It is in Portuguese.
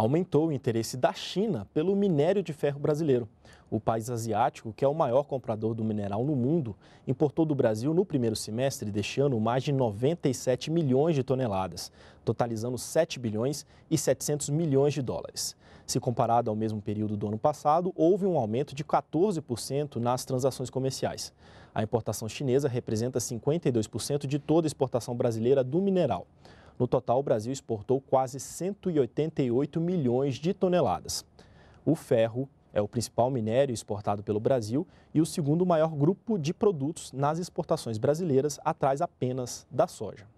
aumentou o interesse da China pelo minério de ferro brasileiro. O país asiático, que é o maior comprador do mineral no mundo, importou do Brasil no primeiro semestre deste ano mais de 97 milhões de toneladas, totalizando 7 bilhões e 700 milhões de dólares. Se comparado ao mesmo período do ano passado, houve um aumento de 14% nas transações comerciais. A importação chinesa representa 52% de toda a exportação brasileira do mineral. No total, o Brasil exportou quase 188 milhões de toneladas. O ferro é o principal minério exportado pelo Brasil e o segundo maior grupo de produtos nas exportações brasileiras, atrás apenas da soja.